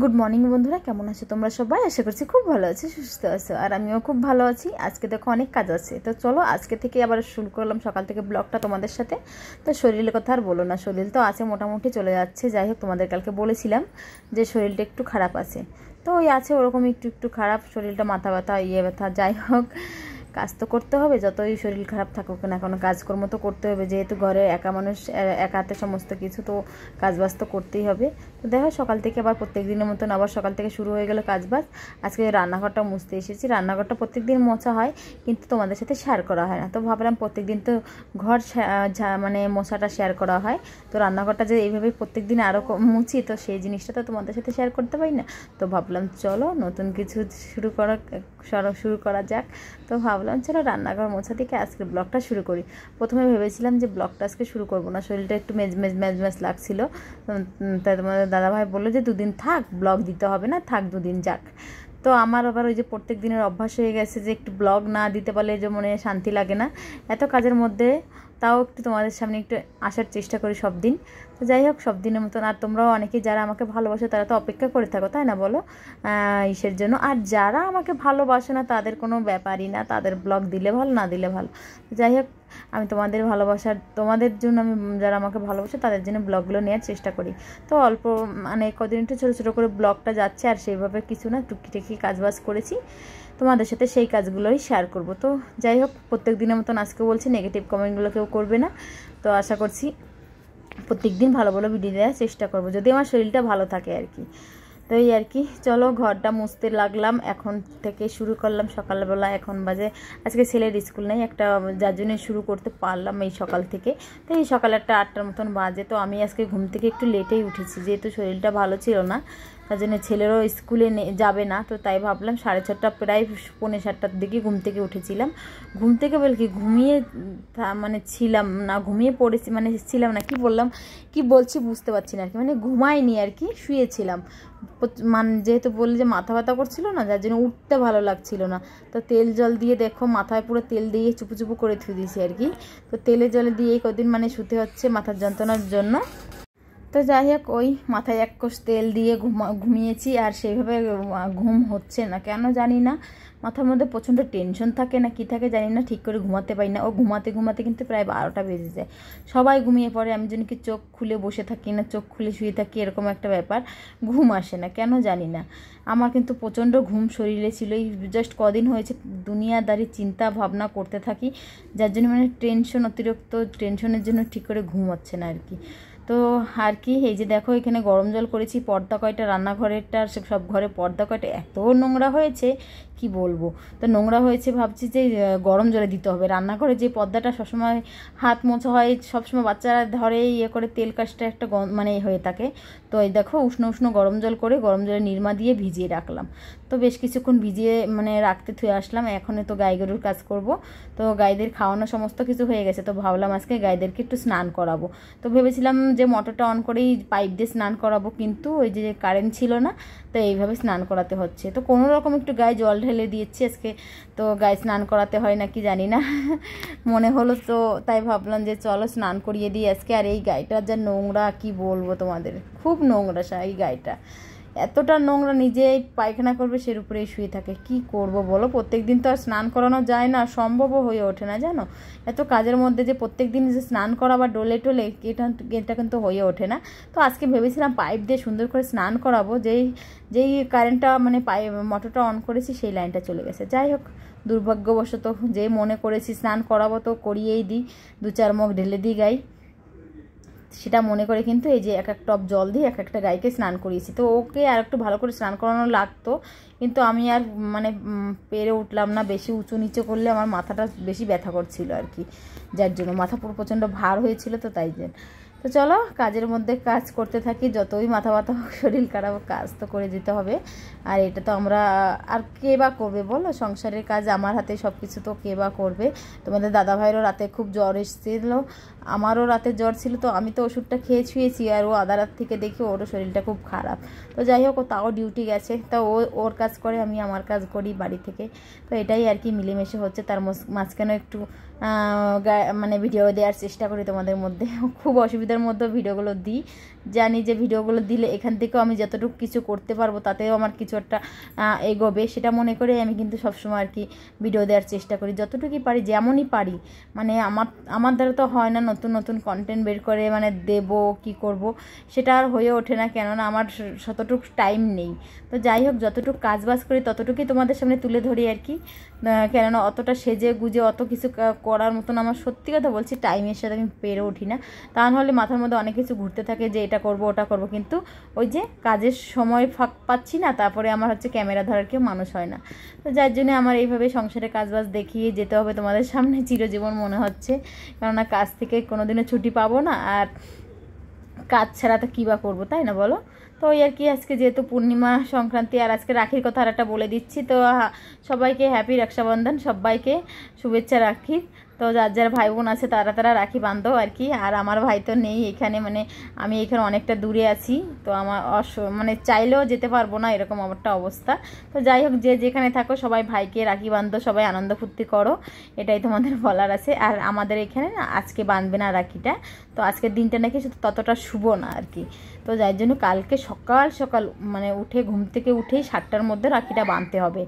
good morning বন্ধুরা কেমন আছো তোমরা সবাই আশা করছি খুব ভালো আছো সুস্থ আছো আর আমিও খুব ভালো আছি আজকে দেখো অনেক কাজ আছে তো চলো আজকে থেকে আবার শুরু করলাম সকাল থেকে ব্লগটা তোমাদের সাথে তো শরীরের কথা আর বলো না শরীর তো আছে মোটামুটি চলে যাচ্ছে যাই হোক তোমাদের কালকে বলেছিলাম যে শরীরটা একটু খারাপ আছে তো ওই আছে ওরকম একটু একটু খারাপ শরীরটা মাথা ব্যথা ইয়ে ব্যথা যাই হোক কাজ তো করতে হবে যতই শরীর খারাপ থাকুক না কোনো কাজকর্ম তো করতে হবে যেহেতু ঘরে একা মানুষ একাতে সমস্ত কিছু তো কাজবাজ তো করতেই হবে তো দেখো সকাল থেকে আবার প্রত্যেক দিনের মতন আবার সকাল থেকে শুরু হয়ে গেল কাজবাজ আজকে রান্নাঘরটা মুছতে এসেছি রান্নাঘরটা প্রত্যেক দিন মোছা হয় কিন্তু তোমাদের সাথে শেয়ার করা হয় না তো ভাবলাম প্রত্যেক দিন তো ঘর মানে মোছাটা শেয়ার করা হয় তো রান্নাঘরটা যে এইভাবে প্রত্যেক দিন আরও মুছি তো সেই জিনিসটা তো তোমাদের সাথে শেয়ার করতে পারি না তো ভাবলাম চলো নতুন কিছু শুরু করা শুরু করা যাক তো ভাব ভাবলাম চলো রান্নাঘর মোছা থেকে আজকে ব্লগটা শুরু করি প্রথমে ভেবেছিলাম যে ব্লগটা আজকে শুরু করবো না শরীরটা একটু মেজ মেজ মেজ মেজ লাগছিল তাই তোমাদের দাদাভাই বললো যে দুদিন থাক ব্লগ দিতে হবে না থাক দুদিন যাক তো আমার আবার ওই যে প্রত্যেক দিনের অভ্যাস হয়ে গেছে যে একটু ব্লগ না দিতে পারলে যে মনে শান্তি লাগে না এত কাজের মধ্যে তাও একটু তোমাদের সামনে একটু আসার চেষ্টা করি সব দিন তো যাই হোক সব দিনের মতন আর তোমরাও অনেকেই যারা আমাকে ভালোবাসো তারা তো অপেক্ষা করে থাকো তাই না বলো ইসের জন্য আর যারা আমাকে ভালোবাসে না তাদের কোনো ব্যাপারই না তাদের ব্লগ দিলে ভালো না দিলে ভালো যাই হোক আমি তোমাদের ভালোবাসার তোমাদের জন্য আমি যারা আমাকে ভালোবাসে তাদের জন্য ব্লগগুলো নেওয়ার চেষ্টা করি তো অল্প মানে কদিন একটু ছোটো ছোটো করে ব্লগটা যাচ্ছে আর সেইভাবে কিছু না টুকিটাকি কাজবাজ করেছি তোমাদের সাথে সেই কাজগুলোই শেয়ার করব তো যাই হোক প্রত্যেক দিনের মতন আজকে বলছি নেগেটিভ কমেন্টগুলো কেউ করবে না তো আশা করছি প্রত্যেক দিন ভালো ভালো ভিডিও দেওয়ার চেষ্টা করব যদি আমার শরীরটা ভালো থাকে আর কি তো এই আর কি চলো ঘরটা মুছতে লাগলাম এখন থেকে শুরু করলাম সকালবেলা এখন বাজে আজকে ছেলের স্কুল নেই একটা যার জন্যে শুরু করতে পারলাম এই সকাল থেকে তো এই সকাল একটা আটটার মতন বাজে তো আমি আজকে ঘুম থেকে একটু লেটেই উঠেছি যেহেতু শরীরটা ভালো ছিল না তার জন্য ছেলেরও স্কুলে যাবে না তো তাই ভাবলাম সাড়ে ছটা প্রায় পৌনে সাতটার দিকে ঘুম থেকে উঠেছিলাম ঘুম থেকে বল কি ঘুমিয়ে মানে ছিলাম না ঘুমিয়ে পড়েছি মানে ছিলাম না কি বললাম কি বলছি বুঝতে পারছি না আর কি মানে ঘুমাইনি আর কি শুয়েছিলাম মানে যেহেতু বললে যে মাথা ব্যথা করছিলো না যার জন্য উঠতে ভালো লাগছিল না তো তেল জল দিয়ে দেখো মাথায় পুরো তেল দিয়ে চুপু চুপু করে থুয়ে দিয়েছি আর কি তো তেলে জলে দিয়ে কদিন মানে শুতে হচ্ছে মাথার যন্ত্রণার জন্য তো যাই হোক ওই মাথায় এক কোষ তেল দিয়ে ঘুমা ঘুমিয়েছি আর সেইভাবে ঘুম হচ্ছে না কেন জানি না মাথার মধ্যে প্রচণ্ড টেনশন থাকে না কী থাকে জানি না ঠিক করে ঘুমাতে পারি না ও ঘুমাতে ঘুমাতে কিন্তু প্রায় বারোটা বেজে যায় সবাই ঘুমিয়ে পড়ে আমি যেন কি চোখ খুলে বসে থাকি না চোখ খুলে শুয়ে থাকি এরকম একটা ব্যাপার ঘুম আসে না কেন জানি না আমার কিন্তু প্রচণ্ড ঘুম শরীরে ছিল এই জাস্ট কদিন হয়েছে দুনিয়াদারি চিন্তা ভাবনা করতে থাকি যার জন্য মানে টেনশন অতিরিক্ত টেনশনের জন্য ঠিক করে ঘুম হচ্ছে না আর কি তো আর কি এই যে দেখো এখানে গরম জল করেছি পর্দা কয়টা রান্নাঘরেরটা সব ঘরে পর্দা কয়টা এত নোংরা হয়েছে কি বলবো তো নোংরা হয়েছে ভাবছি যে গরম জলে দিতে হবে রান্নাঘরে যে পর্দাটা সবসময় হাত মোছা হয় সবসময় বাচ্চারা ধরে ইয়ে করে তেল কাজটা একটা মানে হয়ে থাকে তো এই দেখো উষ্ণ উষ্ণ গরম জল করে গরম জলে নির্মা দিয়ে ভিজিয়ে রাখলাম তো বেশ কিছুক্ষণ ভিজিয়ে মানে রাখতে থুয়ে আসলাম এখন তো গাই গরুর কাজ করব তো গাইদের খাওয়ানো সমস্ত কিছু হয়ে গেছে তো ভাবলাম আজকে গাইদেরকে একটু স্নান করাবো তো ভেবেছিলাম যে মোটরটা অন করেই পাইপ দিয়ে স্নান করাবো কিন্তু ওই যে কারেন্ট ছিল না তো এইভাবে স্নান করাতে হচ্ছে তো কোনো রকম একটু গায়ে জল ঢেলে ফেলে দিয়েছি আজকে তো গায়ে স্নান করাতে হয় নাকি জানি না মনে হলো তো তাই ভাবলাম যে চলো স্নান করিয়ে দিই আজকে আর এই গাইটার যা নোংরা কি বলবো তোমাদের খুব নোংরা সা এই গাইটা এতটা নোংরা নিজেই পায়খানা করবে সের উপরেই শুয়ে থাকে কি করব বলো প্রত্যেক দিন তো আর স্নান করানো যায় না সম্ভবও হয়ে ওঠে না জানো এত কাজের মধ্যে যে প্রত্যেক দিন যে স্নান করা বা ডোলে টোলে এটা এটা কিন্তু হয়ে ওঠে না তো আজকে ভেবেছিলাম পাইপ দিয়ে সুন্দর করে স্নান করাবো যেই যেই কারেন্টটা মানে পাই মোটরটা অন করেছি সেই লাইনটা চলে গেছে যাই হোক দুর্ভাগ্যবশত যে মনে করেছি স্নান করাবো তো করিয়েই দিই দু চার মুখ ঢেলে দিই গাই সেটা মনে করে কিন্তু এই যে এক এক টপ জল দিয়ে এক একটা গাইকে স্নান করিয়েছি তো ওকে আর একটু ভালো করে স্নান করানো লাগতো কিন্তু আমি আর মানে পেরে উঠলাম না বেশি উঁচু নিচু করলে আমার মাথাটা বেশি ব্যথা করছিল আর কি যার জন্য মাথা পুরো প্রচণ্ড ভার হয়েছিল তো তাই জন্য তো চলো কাজের মধ্যে কাজ করতে থাকি যতই মাথা ব্যথা হোক শরীর খারাপ কাজ তো করে যেতে হবে আর এটা তো আমরা আর কে বা করবে বলো সংসারের কাজ আমার হাতে সব কিছু তো কে বা করবে তোমাদের দাদা ভাইয়েরও রাতে খুব জ্বর এসেছিলো আমারও রাতে জ্বর ছিল তো আমি তো ওষুধটা খেয়ে ছুঁয়েছি আর ও আদা রাত থেকে দেখি ওরও শরীরটা খুব খারাপ তো যাই হোক তাও ডিউটি গেছে তা ও ওর কাজ করে আমি আমার কাজ করি বাড়ি থেকে তো এটাই আর কি মিলেমিশে হচ্ছে তার মাঝখানেও একটু মানে ভিডিও দেওয়ার চেষ্টা করি তোমাদের মধ্যে খুব অসুবিধা নিজেদের মধ্যে ভিডিওগুলো দিই জানি যে ভিডিওগুলো দিলে এখান থেকেও আমি যতটুকু কিছু করতে পারবো তাতেও আমার কিছু একটা এগোবে সেটা মনে করে আমি কিন্তু সবসময় আর কি ভিডিও দেওয়ার চেষ্টা করি যতটুকুই পারি যেমনই পারি মানে আমার আমার দ্বারা তো হয় না নতুন নতুন কন্টেন্ট বের করে মানে দেব কি করব সেটা আর হয়ে ওঠে না কেননা আমার শতটুক টাইম নেই তো যাই হোক যতটুকু বাজ করি ততটুকুই তোমাদের সামনে তুলে ধরি আর কি কেননা অতটা সেজে গুজে অত কিছু করার মতন আমার সত্যি কথা বলছি টাইমের সাথে আমি পেরে উঠি না তা নাহলে মাথার মধ্যে অনেক কিছু ঘুরতে থাকে যে এটা করব ওটা করব কিন্তু ওই যে কাজের সময় ফাঁক পাচ্ছি না তারপরে আমার হচ্ছে ক্যামেরা ধরার কেউ মানুষ হয় না তো যার জন্য আমার এইভাবে সংসারে কাজবাজ দেখিয়ে যেতে হবে তোমাদের সামনে চিরজীবন মনে হচ্ছে কেননা কাজ থেকে কোনোদিনও ছুটি পাবো না আর কাজ ছাড়া তো কী বা করবো তাই না বলো তো ওই আর কি আজকে যেহেতু পূর্ণিমা সংক্রান্তি আর আজকে রাখির কথা আর একটা বলে দিচ্ছি তো সবাইকে হ্যাপি রক্ষাবন্ধন সবাইকে শুভেচ্ছা রাখির তো যার যার ভাই বোন আছে তারা তারা রাখি বান্ধব আর কি আর আমার ভাই তো নেই এখানে মানে আমি এখানে অনেকটা দূরে আছি তো আমার অস মানে চাইলেও যেতে পারবো না এরকম আমারটা অবস্থা তো যাই হোক যে যেখানে থাকো সবাই ভাইকে রাখি বান্ধব সবাই আনন্দ ফুর্তি করো এটাই তোমাদের বলার আছে আর আমাদের এখানে না আজকে বাঁধবে না রাখিটা তো আজকের দিনটা নাকি শুধু ততটা শুভ না আর কি তো যার জন্য কালকে সকাল সকাল মানে উঠে ঘুম থেকে উঠেই সাতটার মধ্যে রাখিটা বাঁধতে হবে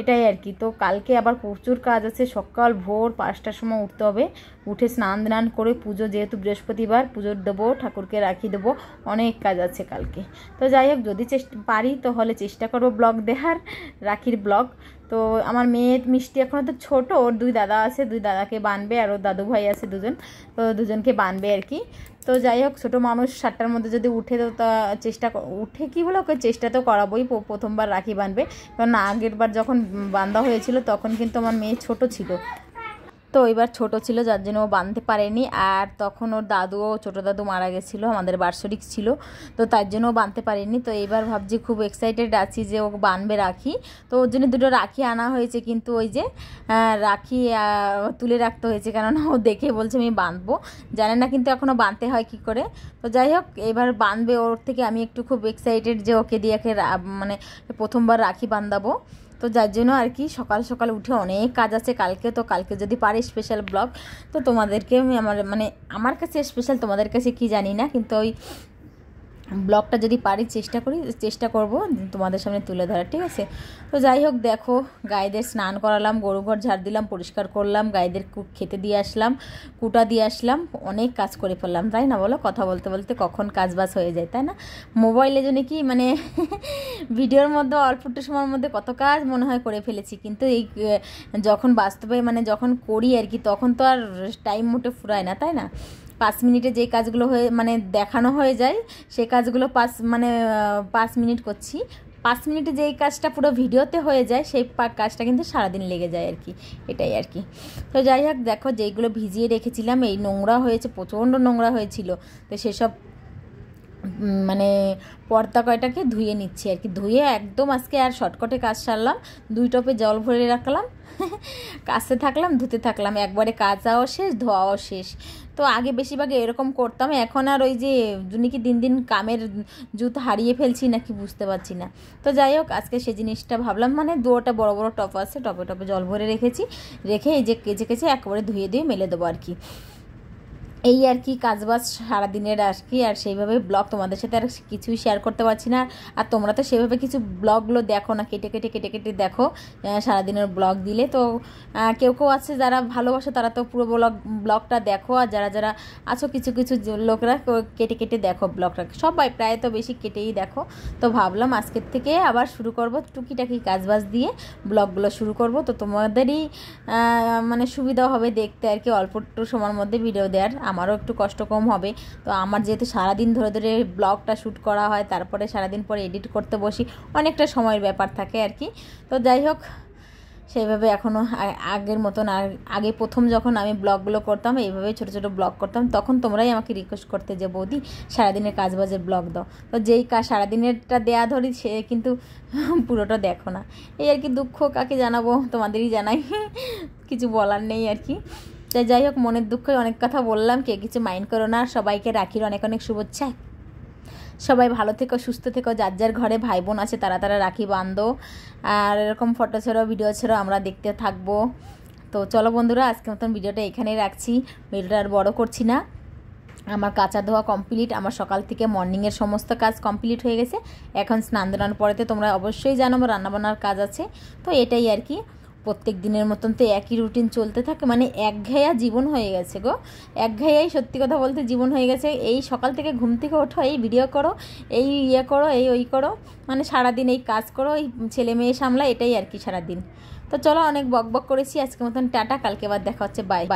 এটাই আর কি তো কালকে আবার প্রচুর কাজ আছে সকাল ভোর পাঁচটার সময় উঠতে হবে উঠে স্নান দান করে পুজো যেহেতু বৃহস্পতিবার পুজো দেবো ঠাকুরকে রাখি দেবো অনেক কাজ আছে কালকে তো যাই হোক যদি চেষ্টা পারি তাহলে চেষ্টা করবো ব্লগ দেখার রাখির ব্লগ তো আমার মেয়ে মিষ্টি এখনও তো ছোট ওর দুই দাদা আছে দুই দাদাকে বানবে আর ওর দাদু ভাই আছে দুজন তো দুজনকে বানবে আর কি তো যাই হোক ছোটো মানুষ সাতটার মধ্যে যদি উঠে তো তা চেষ্টা উঠে কী বলো ওকে চেষ্টা তো করাবোই প্রথমবার রাখি বানবে কারণ আগেরবার যখন বান্ধা হয়েছিল তখন কিন্তু আমার মেয়ে ছোট ছিল তো এবার ছোট ছিল যার জন্য ও বাঁধতে পারেনি আর তখন ওর দাদু ও ছোটো দাদু মারা গেছিলো আমাদের বার্ষরিক ছিল তো তার জন্য ও বাঁধতে পারেনি তো এবার ভাবছি খুব এক্সাইটেড আছি যে ও বানবে রাখি তো ওর জন্য দুটো রাখি আনা হয়েছে কিন্তু ওই যে রাখি তুলে রাখতে হয়েছে কেননা ও দেখে বলছে আমি বাঁধবো জানে না কিন্তু এখনও বাঁধতে হয় কি করে তো যাই হোক এবার বাঁধবে ওর থেকে আমি একটু খুব এক্সাইটেড যে ওকে দিয়ে মানে প্রথমবার রাখি বাঁধাবো তো যার জন্য আর কি সকাল সকাল উঠে অনেক কাজ আছে কালকে তো কালকে যদি পারি স্পেশাল ব্লগ তো তোমাদেরকে আমার মানে আমার কাছে স্পেশাল তোমাদের কাছে কি জানি না কিন্তু ওই ব্লগটা যদি পারি চেষ্টা করি চেষ্টা করব তোমাদের সামনে তুলে ধরার ঠিক আছে তো যাই হোক দেখো গাইদের স্নান করালাম গরু ঘর ঝাড় দিলাম পরিষ্কার করলাম গাইদের খেতে দিয়ে আসলাম কুটা দিয়ে আসলাম অনেক কাজ করে ফেললাম তাই না বলো কথা বলতে বলতে কখন কাজ বাস হয়ে যায় তাই না মোবাইলে জন্য কি মানে ভিডিওর মধ্যে অল্প একটু সময়ের মধ্যে কত কাজ মনে হয় করে ফেলেছি কিন্তু এই যখন বাস্তবে মানে যখন করি আর কি তখন তো আর টাইম মোটে ফুরায় না তাই না পাঁচ মিনিটে যে কাজগুলো হয়ে মানে দেখানো হয়ে যায় সে কাজগুলো পাঁচ মানে পাঁচ মিনিট করছি পাঁচ মিনিটে যেই কাজটা পুরো ভিডিওতে হয়ে যায় সেই কাজটা কিন্তু সারাদিন লেগে যায় আর কি এটাই আর কি তো যাই হোক দেখো যেইগুলো ভিজিয়ে রেখেছিলাম এই নোংরা হয়েছে প্রচণ্ড নোংরা হয়েছিল তো সেসব মানে পর্দা কয়টাকে ধুয়ে নিচ্ছি আর কি ধুয়ে একদম আজকে আর শর্টকটে কাজ সারলাম দুই টপে জল ভরে রাখলাম কাছে থাকলাম ধুতে থাকলাম একবারে কাচাও শেষ ধোয়াও শেষ তো আগে বেশিরভাগ এরকম করতাম এখন আর ওই যে কি দিন দিন কামের জুত হারিয়ে ফেলছি নাকি বুঝতে পারছি না তো যাই হোক আজকে সে জিনিসটা ভাবলাম মানে দুটা বড় বড় টপ আছে টপে টপে জল ভরে রেখেছি রেখে এই যে কেচে কেচে একবারে ধুয়ে দিয়ে মেলে দেবো আর কি এই আর কি কাজবাজ সারাদিনের আর কি আর সেইভাবে ব্লগ তোমাদের সাথে আর কিছুই শেয়ার করতে পারছি না আর তোমরা তো সেভাবে কিছু ব্লগগুলো দেখো না কেটে কেটে কেটে কেটে দেখো সারাদিনের ব্লগ দিলে তো কেউ কেউ আছে যারা ভালোবাসো তারা তো পুরো ব্লগ ব্লগটা দেখো আর যারা যারা আছো কিছু কিছু লোকরা কেটে কেটে দেখো ব্লগটা সবাই প্রায় তো বেশি কেটেই দেখো তো ভাবলাম আজকের থেকে আবার শুরু করব টুকিটাকি কাজবাজ দিয়ে ব্লগগুলো শুরু করব তো তোমাদেরই মানে সুবিধা হবে দেখতে আর কি অল্প একটু সময়ের মধ্যে ভিডিও দেওয়ার আমারও একটু কষ্ট কম হবে তো আমার যেহেতু সারাদিন ধরে ধরে ব্লগটা শ্যুট করা হয় তারপরে সারাদিন পরে এডিট করতে বসি অনেকটা সময়ের ব্যাপার থাকে আর কি তো যাই হোক সেইভাবে এখনও আগের মতন আর আগে প্রথম যখন আমি ব্লগগুলো করতাম এইভাবে ছোট ছোট ব্লগ করতাম তখন তোমরাই আমাকে রিকোয়েস্ট করতে যে বৌদি সারাদিনের কাজ বাজের ব্লগ দাও তো যেই কাজ সারাদিনেরটা দেয়া ধরি সে কিন্তু পুরোটা দেখো না এই আর কি দুঃখ কাকে জানাবো তোমাদেরই জানাই কিছু বলার নেই আর কি তাই যাই হোক মনের দুঃখে অনেক কথা বললাম কে কিছু মাইন্ড করো না সবাইকে রাখির অনেক অনেক শুভেচ্ছা সবাই ভালো থেকো সুস্থ থেকো যার যার ঘরে ভাই বোন আছে তারা তারা রাখি বান্ধব আর এরকম ফটো ছেড়ো ভিডিও ছেড়ো আমরা দেখতে থাকবো তো চলো বন্ধুরা আজকে মতন ভিডিওটা এখানেই রাখছি ভিডিওটা আর বড়ো করছি না আমার কাঁচা ধোয়া কমপ্লিট আমার সকাল থেকে মর্নিংয়ের সমস্ত কাজ কমপ্লিট হয়ে গেছে এখন স্নান দান পরেতে তোমরা অবশ্যই জানো আমার রান্নাবান্নার কাজ আছে তো এটাই আর কি প্রত্যেক দিনের মতন তো একই রুটিন চলতে থাকে মানে একঘেয়া জীবন হয়ে গেছে গো একঘেয়াই সত্যি কথা বলতে জীবন হয়ে গেছে এই সকাল থেকে ঘুম থেকে ওঠো এই ভিডিও করো এই ইয়ে করো এই ওই করো মানে সারাদিন এই কাজ করো এই ছেলে মেয়ে সামলা এটাই আর কি সারাদিন তো চলো অনেক বক বক করেছি আজকে মতন টাটা কালকে আবার দেখা হচ্ছে বাই